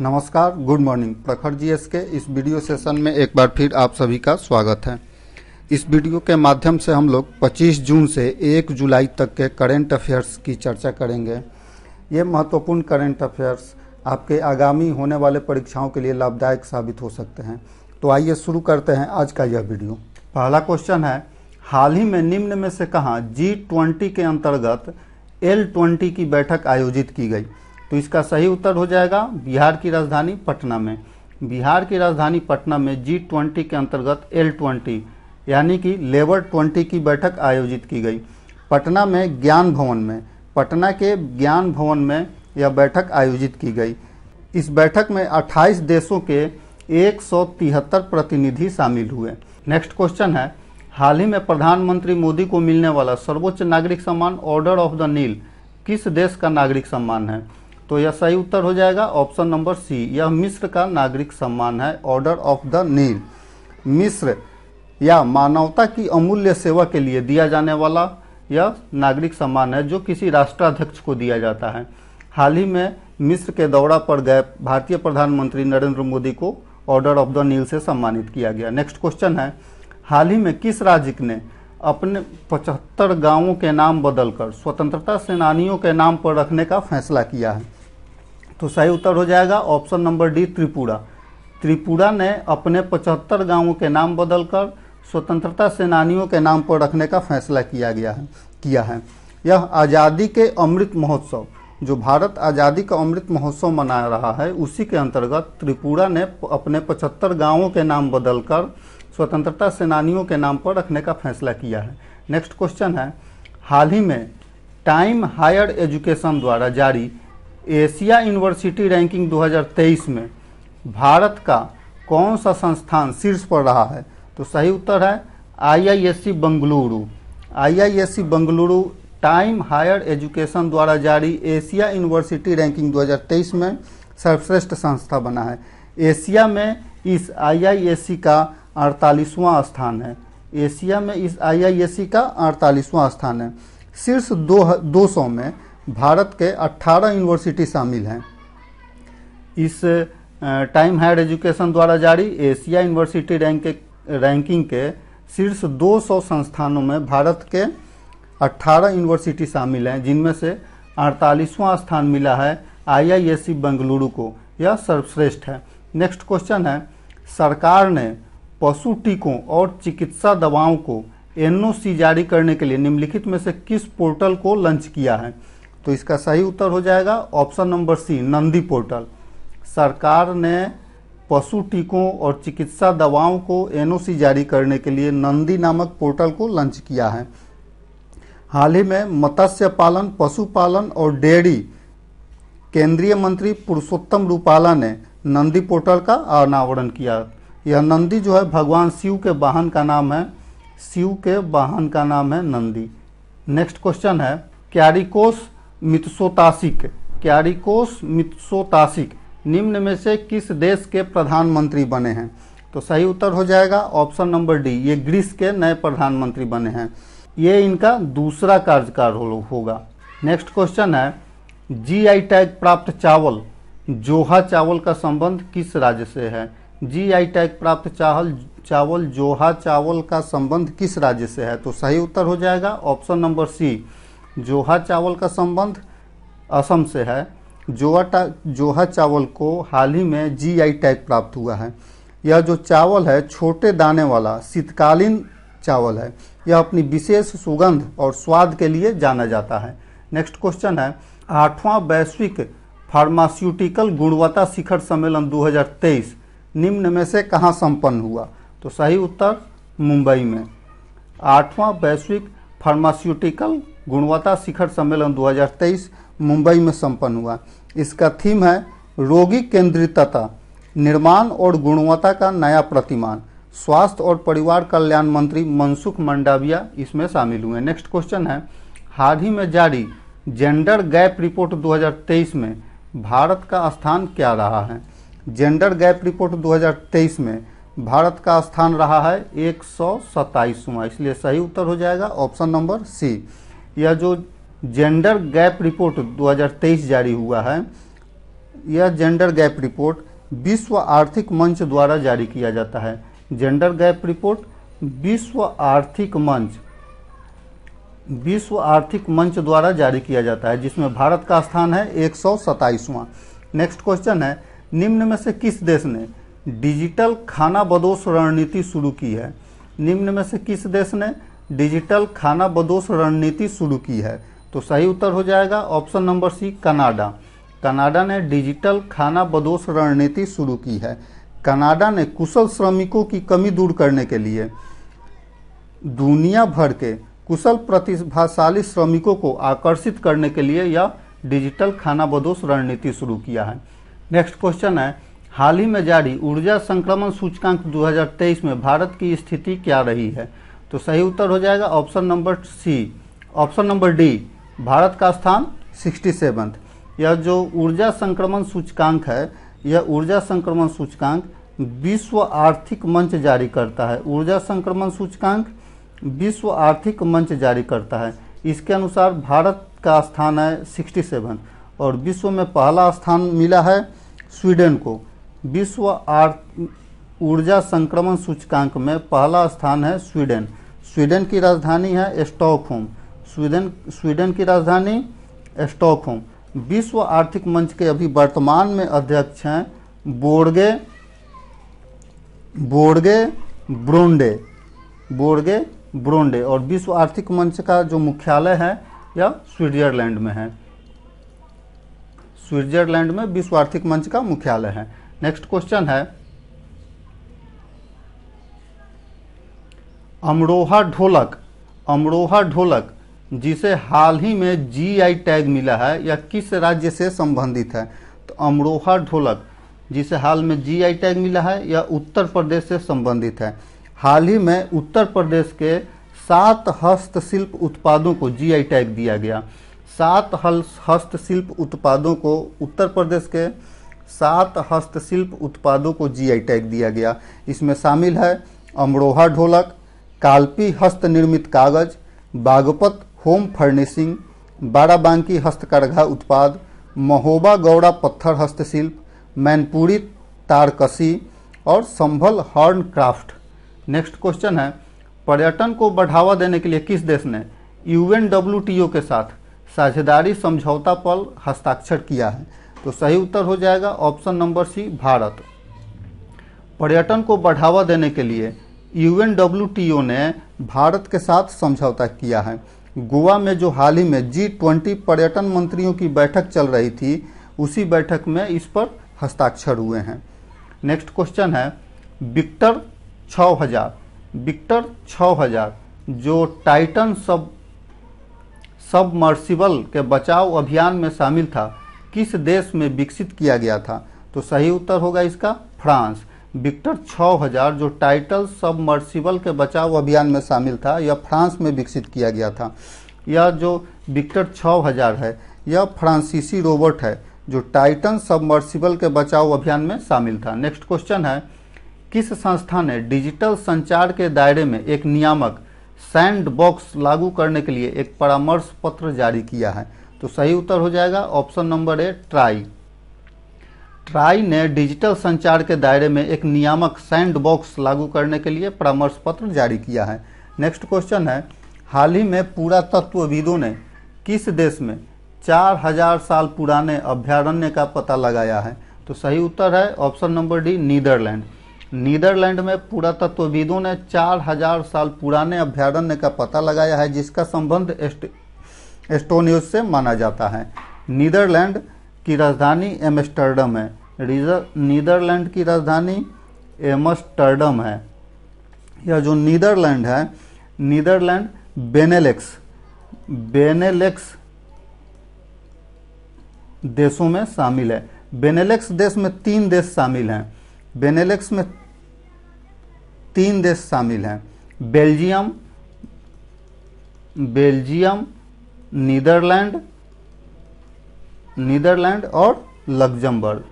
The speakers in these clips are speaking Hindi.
नमस्कार गुड मॉर्निंग प्रखर जीएस के इस वीडियो सेशन में एक बार फिर आप सभी का स्वागत है इस वीडियो के माध्यम से हम लोग 25 जून से 1 जुलाई तक के करेंट अफेयर्स की चर्चा करेंगे ये महत्वपूर्ण करेंट अफेयर्स आपके आगामी होने वाले परीक्षाओं के लिए लाभदायक साबित हो सकते हैं तो आइए शुरू करते हैं आज का यह वीडियो पहला क्वेश्चन है हाल ही में निम्न में से कहा जी के अंतर्गत एल की बैठक आयोजित की गई तो इसका सही उत्तर हो जाएगा बिहार की राजधानी पटना में बिहार की राजधानी पटना में जी ट्वेंटी के अंतर्गत एल ट्वेंटी यानी कि लेबर ट्वेंटी की बैठक आयोजित की गई पटना में ज्ञान भवन में पटना के ज्ञान भवन में यह बैठक आयोजित की गई इस बैठक में 28 देशों के एक प्रतिनिधि शामिल हुए नेक्स्ट क्वेश्चन है हाल ही में प्रधानमंत्री मोदी को मिलने वाला सर्वोच्च नागरिक सम्मान ऑर्डर ऑफ द नील किस देश का नागरिक सम्मान है तो यह सही उत्तर हो जाएगा ऑप्शन नंबर सी यह मिस्र का नागरिक सम्मान है ऑर्डर ऑफ द नील मिस्र या मानवता की अमूल्य सेवा के लिए दिया जाने वाला यह नागरिक सम्मान है जो किसी राष्ट्राध्यक्ष को दिया जाता है हाल ही में मिस्र के दौरा पर गए भारतीय प्रधानमंत्री नरेंद्र मोदी को ऑर्डर ऑफ द नील से सम्मानित किया गया नेक्स्ट क्वेश्चन है हाल ही में किस राज्य ने अपने पचहत्तर गांवों के नाम बदलकर स्वतंत्रता सेनानियों के नाम पर रखने का फैसला किया है तो सही उत्तर हो जाएगा option number D Tripura Tripura ने अपने पचहत्तर गांवों के नाम बदलकर स्वतंत्रता सेनानियों के नाम पर रखने का फैसला किया गया है किया है यह आज़ादी के अमृत महोत्सव जो भारत आज़ादी का अमृत महोत्सव मना रहा है उसी के अंतर्गत त्रिपुरा ने अपने पचहत्तर गांवों के नाम बदलकर स्वतंत्रता सेनानियों के नाम पर रखने का फैसला किया है नेक्स्ट क्वेश्चन है हाल ही में टाइम हायर एजुकेशन द्वारा जारी एशिया यूनिवर्सिटी रैंकिंग 2023 में भारत का कौन सा संस्थान शीर्ष पर रहा है तो सही उत्तर है IISc Bengaluru IISc Bengaluru Times Higher Education द्वारा जारी एशिया यूनिवर्सिटी रैंकिंग 2023 में सर्वश्रेष्ठ संस्था बना है एशिया में इस आईआईएससी का अड़तालीसवां स्थान है एशिया में इस आईआईएससी का अड़तालीसवां स्थान है शीर्ष दो दो सौ में भारत के 18 यूनिवर्सिटी शामिल हैं इस टाइम हायर एजुकेशन द्वारा जारी एशिया यूनिवर्सिटी रैंक रैंकिंग के शीर्ष 200 संस्थानों में भारत के 18 यूनिवर्सिटी शामिल हैं जिनमें से अड़तालीसवां स्थान मिला है आईआईएससी बेंगलुरु e को यह सर्वश्रेष्ठ है नेक्स्ट क्वेश्चन है सरकार ने पशु टीकों और चिकित्सा दवाओं को एनओसी जारी करने के लिए निम्नलिखित में से किस पोर्टल को लॉन्च किया है तो इसका सही उत्तर हो जाएगा option number C Nandi portal सरकार ने पशु टीकों और चिकित्सा दवाओं को एनओसी जारी करने के लिए नंदी नामक पोर्टल को लॉन्च किया है हाल ही में मत्स्य पालन पशुपालन और डेयरी केंद्रीय मंत्री पुरुषोत्तम रूपाला ने नंदी पोर्टल का अनावरण किया यह नंदी जो है भगवान शिव के वाहन का नाम है शिव के वाहन का नाम है नंदी नेक्स्ट क्वेश्चन है क्यारिकोस मित्सोतासिक क्यारिकोस मित्सोतासिक निम्न में से किस देश के प्रधानमंत्री बने हैं तो सही उत्तर हो जाएगा ऑप्शन नंबर डी ये ग्रीस के नए प्रधानमंत्री बने हैं ये इनका दूसरा कार्यकाल होगा नेक्स्ट क्वेश्चन है जीआई टैग प्राप्त चावल जोहा चावल का संबंध किस राज्य से है जीआई टैग प्राप्त चावल चावल जोहा चावल का संबंध किस राज्य से है तो सही उत्तर हो जाएगा ऑप्शन नंबर सी जोहा चावल का संबंध असम से है जोहा जोहा चावल को हाल ही में जीआई टैग प्राप्त हुआ है यह जो चावल है छोटे दाने वाला शीतकालीन चावल है यह अपनी विशेष सुगंध और स्वाद के लिए जाना जाता है नेक्स्ट क्वेश्चन है आठवां वैश्विक फार्मास्यूटिकल गुणवत्ता शिखर सम्मेलन 2023 निम्न में से कहाँ संपन्न हुआ तो सही उत्तर मुंबई में आठवां वैश्विक फार्मास्यूटिकल गुणवत्ता शिखर सम्मेलन 2023 मुंबई में संपन्न हुआ इसका थीम है रोगी केंद्रितता निर्माण और गुणवत्ता का नया प्रतिमान स्वास्थ्य और परिवार कल्याण मंत्री मनसुख मंडाविया इसमें शामिल हुए नेक्स्ट क्वेश्चन है हाल ही में जारी जेंडर गैप रिपोर्ट 2023 में भारत का स्थान क्या रहा है जेंडर गैप रिपोर्ट 2023 में भारत का स्थान रहा है एक सौ इसलिए सही उत्तर हो जाएगा ऑप्शन नंबर सी यह जो जेंडर गैप रिपोर्ट 2023 जारी हुआ है यह जेंडर गैप रिपोर्ट विश्व आर्थिक मंच द्वारा जारी किया जाता है जेंडर गैप रिपोर्ट विश्व आर्थिक मंच विश्व आर्थिक मंच द्वारा जारी किया जाता है जिसमें भारत का स्थान है एक सौ नेक्स्ट क्वेश्चन है निम्न में से किस देश ने डिजिटल खाना बदोश रणनीति शुरू की है निम्न में से किस देश ने डिजिटल खाना बदोश रणनीति शुरू की है तो सही उत्तर हो जाएगा option number C Canada Canada ने डिजिटल खाना बदोश रणनीति शुरू की है कनाडा ने कुशल श्रमिकों की कमी दूर करने के लिए दुनिया भर के कुशल प्रतिभाशाली श्रमिकों को आकर्षित करने के लिए यह डिजिटल खाना बदोश रणनीति शुरू किया है नेक्स्ट क्वेश्चन है हाल ही में जारी ऊर्जा संक्रमण सूचकांक 2023 में भारत की स्थिति क्या रही है तो सही उत्तर हो जाएगा option number C option number D Bharat का स्थान सिक्सटी सेवन्थ यह जो ऊर्जा संक्रमण सूचकांक है यह ऊर्जा संक्रमण सूचकांक विश्व आर्थिक मंच जारी करता है ऊर्जा संक्रमण सूचकांक विश्व आर्थिक मंच जारी करता है इसके अनुसार भारत का स्थान है सिक्सटी सेवन और विश्व में पहला स्थान मिला है स्वीडन को विश्व आर्थ ऊर्जा संक्रमण सूचकांक में पहला स्थान है स्वीडन स्वीडन की राजधानी है स्टॉकहोम स्वीडन स्वीडन की राजधानी स्टॉकहोम विश्व आर्थिक मंच के अभी वर्तमान में अध्यक्ष हैं बोर्गे बोर्गे ब्रोंडे बोर्गे ब्रोंडे और विश्व आर्थिक मंच का जो मुख्यालय है यह स्विट्जरलैंड में है स्विट्जरलैंड में विश्व आर्थिक मंच का मुख्यालय है नेक्स्ट क्वेश्चन है अमरोहा ढोलक अमरोहा ढोलक जिसे हाल ही में जीआई टैग मिला है या किस राज्य से संबंधित है तो अमरोहा ढोलक जिसे हाल में जीआई टैग मिला है या उत्तर प्रदेश से संबंधित है हाल ही में उत्तर प्रदेश के सात हस्तशिल्प उत्पादों को जीआई टैग दिया गया सात हस्तशिल्प उत्पादों को उत्तर प्रदेश के सात हस्तशिल्प उत्पादों को जीआई टैग दिया गया इसमें शामिल है अमरोहा ढोलक काल्पी हस्तनिर्मित कागज बागपत होम फर्निशिंग बाराबांकी हस्तकरघा उत्पाद महोबा गौड़ा पत्थर हस्तशिल्प मैनपुरी तारकशी और Sambhal horn craft next question है पर्यटन को बढ़ावा देने के लिए किस देश ने यू के साथ साझेदारी समझौता पर हस्ताक्षर किया है तो सही उत्तर हो जाएगा ऑप्शन नंबर सी भारत पर्यटन को बढ़ावा देने के लिए ओ ने भारत के साथ समझौता किया है गोवा में जो हाल ही में जी ट्वेंटी पर्यटन मंत्रियों की बैठक चल रही थी उसी बैठक में इस पर हस्ताक्षर हुए हैं नेक्स्ट क्वेश्चन है विक्टर 6000 विक्टर 6000 जो टाइटन सब सबमर्सिबल के बचाव अभियान में शामिल था किस देश में विकसित किया गया था तो सही उत्तर होगा इसका फ्रांस विक्टर 6000 जो टाइटल सबमर्सिबल के बचाव अभियान में शामिल था यह फ्रांस में विकसित किया गया था यह जो विक्टर 6000 है यह फ्रांसीसी रोबोट है जो टाइटन सबमर्सिबल के बचाव अभियान में शामिल था नेक्स्ट क्वेश्चन है किस संस्था ने डिजिटल संचार के दायरे में एक नियामक सैंड बॉक्स लागू करने के लिए एक परामर्श पत्र जारी किया है तो सही उत्तर हो जाएगा option number A TRAI TRAI ने डिजिटल संचार के दायरे में एक नियामक सैंडबॉक्स लागू करने के लिए परामर्श पत्र जारी किया है नेक्स्ट क्वेश्चन है हाल ही में पुरातत्वविदों ने किस देश में 4000 साल पुराने अभ्यारण्य का पता लगाया है तो सही उत्तर है option number D Netherlands Netherlands में पुरातत्वविदों ने 4000 साल पुराने अभ्यारण्य का पता लगाया है जिसका संबंध एस्ट, एस्टोनियो से माना जाता है नीदरलैंड की राजधानी एमस्टर्डम है नीदरलैंड की राजधानी एमस्टर्डम है या जो नीदरलैंड है नीदरलैंड बेनेलेक्स बेनेलेक्स देशों में शामिल है बेनेलेक्स देश में तीन देश शामिल हैं बेनेलेक्स में तीन देश शामिल हैं बेल्जियम बेल्जियम नीदरलैंड नीदरलैंड और लग्जमबर्ग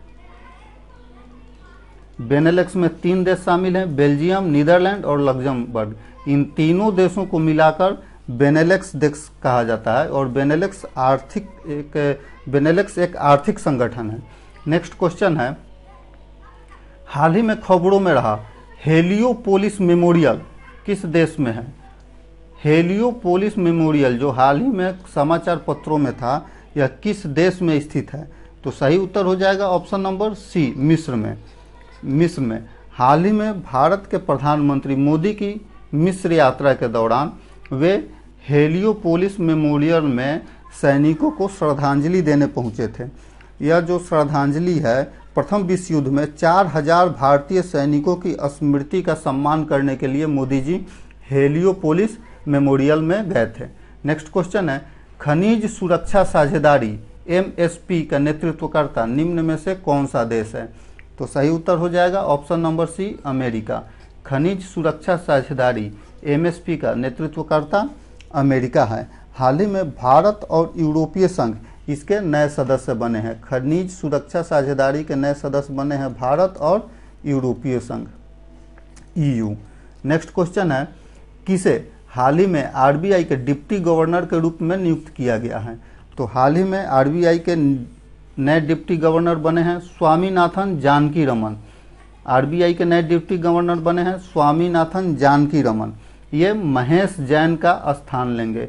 बेनेलेक्स में तीन देश शामिल हैं बेल्जियम नीदरलैंड और लग्जमबर्ग इन तीनों देशों को मिलाकर बेनेलेक्स देश कहा जाता है और बेनेलेक्स आर्थिक एक बेनेलेक्स एक आर्थिक संगठन है नेक्स्ट क्वेश्चन है हाल ही में खबरों में रहा हेलियोपोलिस मेमोरियल किस देश में है हेलियोपोलिस मेमोरियल जो हाल ही में समाचार पत्रों में था यह किस देश में स्थित है तो सही उत्तर हो जाएगा ऑप्शन नंबर सी मिस्र में मिस्र में हाल ही में भारत के प्रधानमंत्री मोदी की मिस्र यात्रा के दौरान वे हेलियोपोलिस मेमोरियल में सैनिकों को श्रद्धांजलि देने पहुंचे थे यह जो श्रद्धांजलि है प्रथम विश्व युद्ध में 4000 भारतीय सैनिकों की स्मृति का सम्मान करने के लिए मोदी जी हेलियोपोलिस मेमोरियल में गए थे नेक्स्ट क्वेश्चन है खनिज सुरक्षा साझेदारी एमएसपी का नेतृत्वकर्ता निम्न में से कौन सा देश है तो सही उत्तर हो जाएगा ऑप्शन नंबर सी अमेरिका खनिज सुरक्षा साझेदारी एमएसपी का नेतृत्वकर्ता अमेरिका है हाल ही में भारत और यूरोपीय संघ इसके नए सदस्य बने हैं खनिज सुरक्षा साझेदारी के नए सदस्य बने हैं भारत और यूरोपीय संघ ईयू नेक्स्ट क्वेश्चन है किसे हाल ही में आरबीआई के डिप्टी गवर्नर के रूप में नियुक्त किया गया है तो हाल ही में आरबीआई के नए डिप्टी गवर्नर बने हैं स्वामीनाथन जानकी रमन आरबीआई के नए डिप्टी गवर्नर बने हैं स्वामीनाथन जानकी रमन ये महेश जैन का स्थान लेंगे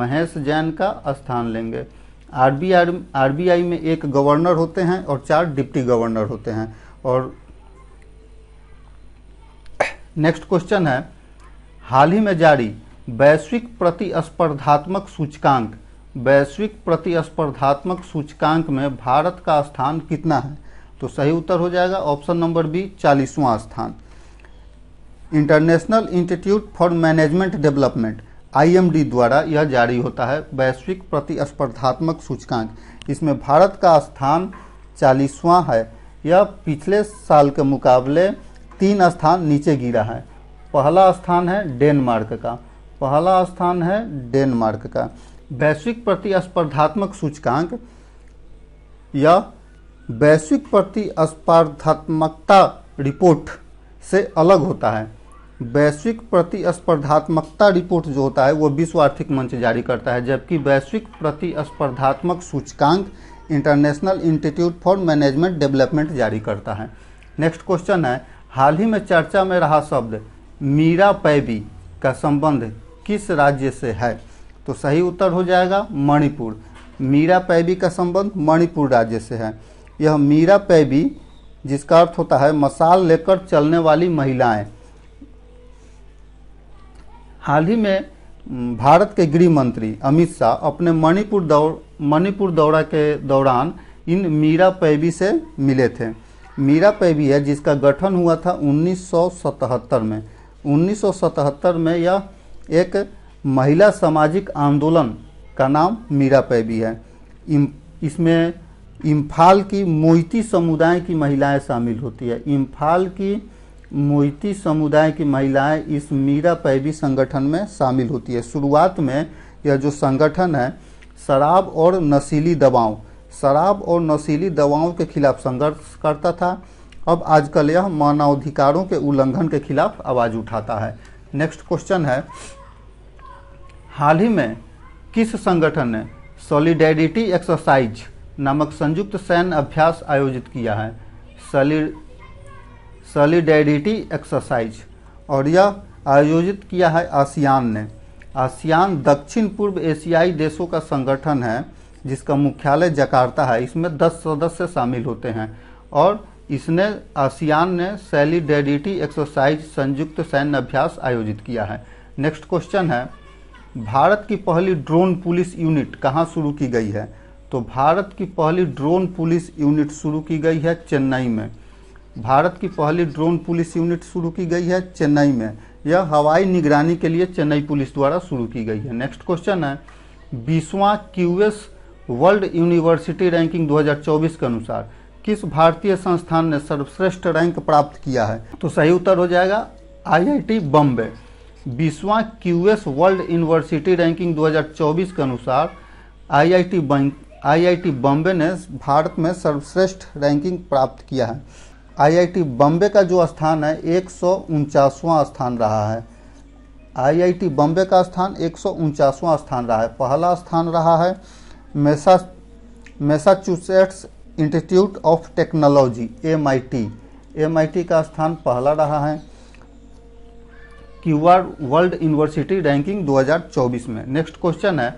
महेश जैन का स्थान लेंगे बी आरबीआई में एक गवर्नर होते हैं और चार डिप्टी गवर्नर होते हैं और नेक्स्ट क्वेश्चन है हाल ही में जारी वैश्विक प्रतिस्पर्धात्मक सूचकांक वैश्विक प्रतिस्पर्धात्मक सूचकांक में भारत का स्थान कितना है तो सही उत्तर हो जाएगा ऑप्शन नंबर बी चालीसवां स्थान International Institute for Management Development IMD द्वारा यह जारी होता है वैश्विक प्रतिस्पर्धात्मक सूचकांक इसमें भारत का स्थान चालीसवां है यह पिछले साल के मुकाबले तीन स्थान नीचे गिरा है पहला स्थान है डेनमार्क का पहला स्थान है डेनमार्क का वैश्विक प्रतिस्पर्धात्मक सूचकांक या वैश्विक प्रतिस्पर्धात्मकता रिपोर्ट से अलग होता है वैश्विक प्रतिस्पर्धात्मकता रिपोर्ट जो होता है वो विश्व आर्थिक मंच जारी करता है जबकि वैश्विक प्रतिस्पर्धात्मक सूचकांक International Institute for Management Development जारी करता है नेक्स्ट क्वेश्चन है हाल ही में चर्चा में रहा शब्द मीरा पैबी का संबंध किस राज्य से है तो सही उत्तर हो जाएगा मणिपुर मीरा पैबी का संबंध मणिपुर राज्य से है यह मीरा पैबी जिसका अर्थ होता है मसाल लेकर चलने वाली महिलाएं हाल ही में भारत के गृह मंत्री अमित शाह अपने मणिपुर दौड़ मणिपुर दौरा के दौरान इन मीरा पैबी से मिले थे मीरा पैबी है जिसका गठन हुआ था 1977 में 1977 में यह एक महिला सामाजिक आंदोलन का नाम मीरा पैबी है इसमें इम्फाल की मोइती समुदाय की महिलाएं शामिल होती है इम्फाल की मोइती समुदाय की महिलाएं इस मीरा पैबी संगठन में शामिल होती है शुरुआत में यह जो संगठन है शराब और नशीली दवाओं शराब और नशीली दवाओं के खिलाफ संघर्ष करता था अब आजकल यह मानवाधिकारों के उल्लंघन के खिलाफ आवाज़ उठाता है नेक्स्ट क्वेश्चन है हाल ही में किस संगठन ने सॉलिडेरिटी एक्सरसाइज नामक संयुक्त सैन्य अभ्यास आयोजित किया है सॉलिडेरिटी एक्सरसाइज और यह आयोजित किया है आसियान ने आसियान दक्षिण पूर्व एशियाई देशों का संगठन है जिसका मुख्यालय जकार्ता है इसमें 10 सदस्य शामिल होते हैं और इसने आसियान ने सैलिडेरिटी एक्सरसाइज संयुक्त सैन्य अभ्यास आयोजित किया है नेक्स्ट क्वेश्चन है भारत की पहली ड्रोन पुलिस यूनिट कहाँ शुरू की गई है तो भारत की पहली ड्रोन पुलिस यूनिट शुरू की गई है चेन्नई में भारत की पहली ड्रोन पुलिस यूनिट शुरू की गई है चेन्नई में यह हवाई निगरानी के लिए चेन्नई पुलिस द्वारा शुरू की गई है नेक्स्ट क्वेश्चन है बीसवां क्यूएस वर्ल्ड यूनिवर्सिटी रैंकिंग 2024 के अनुसार किस भारतीय संस्थान ने सर्वश्रेष्ठ रैंक प्राप्त किया है तो सही उत्तर हो जाएगा टी बॉम्बे बीसवां क्यूएस वर्ल्ड यूनिवर्सिटी रैंकिंग 2024 के अनुसार आईआईटी आईआईटी बॉम्बे ने भारत में सर्वश्रेष्ठ रैंकिंग प्राप्त किया है आईआईटी बॉम्बे का जो स्थान है एक स्थान रहा है आईआईटी बॉम्बे का स्थान एक स्थान रहा है पहला स्थान रहा है Massa Massachusetts Institute of Technology MIT MIT का स्थान पहला रहा है क्यूआर वर्ल्ड यूनिवर्सिटी रैंकिंग 2024 में नेक्स्ट क्वेश्चन है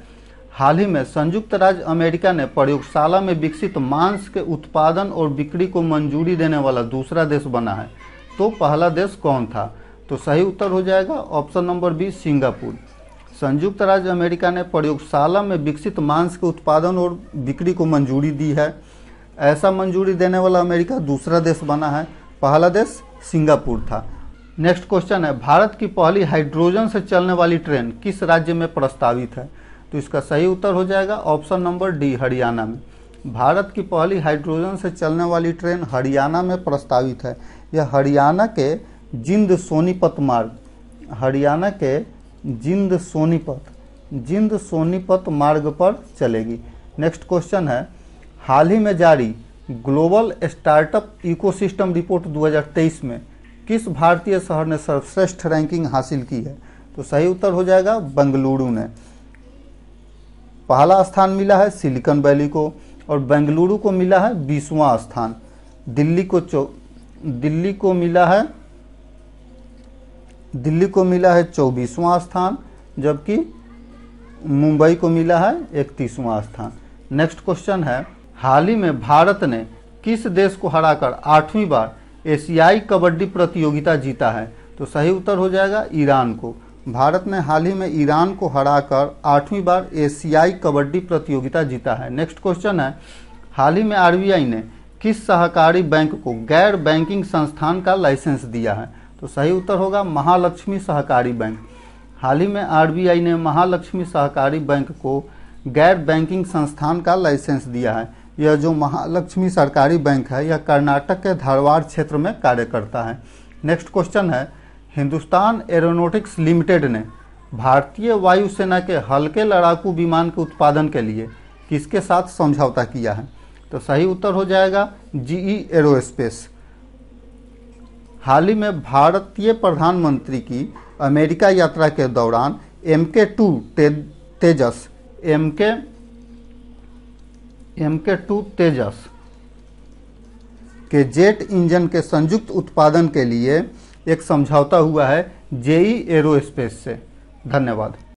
हाल ही में संयुक्त राज्य अमेरिका ने प्रयोगशाला में विकसित मांस के उत्पादन और बिक्री को मंजूरी देने वाला दूसरा देश बना है तो पहला देश कौन था तो सही उत्तर हो जाएगा ऑप्शन नंबर बी सिंगापुर संयुक्त राज्य अमेरिका ने प्रयोगशाला में विकसित मांस के उत्पादन और बिक्री को मंजूरी दी है ऐसा मंजूरी देने वाला अमेरिका दूसरा देश बना है पहला देश सिंगापुर था नेक्स्ट क्वेश्चन है भारत की पहली हाइड्रोजन से चलने वाली ट्रेन किस राज्य में प्रस्तावित है तो इसका सही उत्तर हो जाएगा ऑप्शन नंबर डी हरियाणा में भारत की पहली हाइड्रोजन से चलने वाली ट्रेन हरियाणा में प्रस्तावित है यह हरियाणा के जिंद सोनीपत मार्ग हरियाणा के जिंद सोनीपत जिंद सोनीपत मार्ग पर चलेगी नेक्स्ट क्वेश्चन है हाल ही में जारी ग्लोबल स्टार्टअप इकोसिस्टम रिपोर्ट 2023 में किस भारतीय शहर ने सर्वश्रेष्ठ रैंकिंग हासिल की है तो सही उत्तर हो जाएगा बेंगलुरु ने पहला स्थान मिला है सिलिकॉन वैली को और बेंगलुरु को मिला है बीसवां स्थान दिल्ली को चौ दिल्ली को मिला है दिल्ली को मिला है चौबीसवां स्थान जबकि मुंबई को मिला है इकतीसवां स्थान नेक्स्ट क्वेश्चन है हाल ही में भारत ने किस देश को हराकर आठवीं बार एशियाई कबड्डी प्रतियोगिता जीता है तो सही उत्तर हो जाएगा ईरान को भारत ने हाल ही में ईरान को हराकर आठवीं बार एशियाई कबड्डी प्रतियोगिता जीता है नेक्स्ट क्वेश्चन है हाल ही में आरबीआई ने किस सहकारी बैंक को गैर बैंकिंग संस्थान का लाइसेंस दिया है तो सही उत्तर होगा महालक्ष्मी सहकारी बैंक हाल ही में आरबीआई ने महालक्ष्मी सहकारी बैंक को गैर बैंकिंग संस्थान का लाइसेंस दिया है यह जो महालक्ष्मी सरकारी बैंक है यह कर्नाटक के धारवाड़ क्षेत्र में कार्य करता है नेक्स्ट क्वेश्चन है हिंदुस्तान एरोनोटिक्स लिमिटेड ने भारतीय वायुसेना के हल्के लड़ाकू विमान के उत्पादन के लिए किसके साथ समझौता किया है तो सही उत्तर हो जाएगा जीई एरोस्पेस हाल ही में भारतीय प्रधानमंत्री की अमेरिका यात्रा के दौरान M K two Tejas M K M K two Tejas के जेट इंजन के संयुक्त उत्पादन के लिए एक समझौता हुआ है जेई एरोस्पेस से धन्यवाद